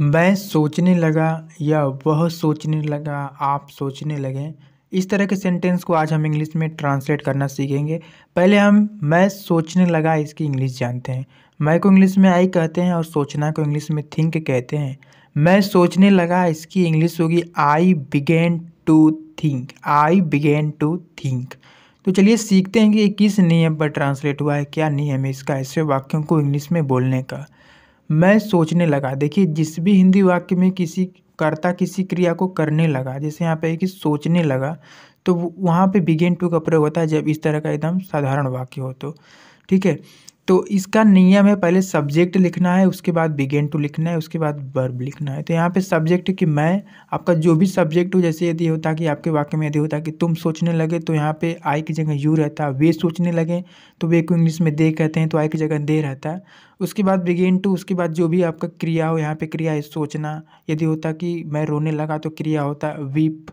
मैं सोचने लगा या वह सोचने लगा आप सोचने लगे इस तरह के सेंटेंस को आज हम इंग्लिश में ट्रांसलेट करना सीखेंगे पहले हम मैं सोचने लगा इसकी इंग्लिश जानते हैं मैं को इंग्लिश में आई कहते हैं और सोचना को इंग्लिश में थिंक कहते हैं मैं सोचने लगा इसकी इंग्लिश होगी I begin to think I begin to think तो चलिए सीखते हैं कि किस नियम पर ट्रांसलेट हुआ है क्या नियम है इसका ऐसे वाक्यों को इंग्लिश में बोलने का मैं सोचने लगा देखिए जिस भी हिंदी वाक्य में किसी कर्ता किसी क्रिया को करने लगा जैसे यहाँ पे है कि सोचने लगा तो वहाँ पे बिगेन टू का प्रयोग होता है जब इस तरह का एकदम साधारण वाक्य हो तो ठीक है तो इसका नियम है पहले सब्जेक्ट लिखना है उसके बाद बिगेन टू लिखना है उसके बाद वर्ब लिखना है तो यहाँ पे सब्जेक्ट कि मैं आपका जो भी सब्जेक्ट हो जैसे यदि होता कि आपके वाक्य में यदि होता कि तुम सोचने लगे तो यहाँ पे आई की जगह यू रहता वे सोचने लगे तो वे को इंग्लिश में दे कहते हैं तो आई की जगह दे रहता है उसके बाद बिगेन टू उसके बाद जो भी आपका क्रिया हो यहाँ पर क्रिया है सोचना यदि होता कि मैं रोने लगा तो क्रिया होता वीप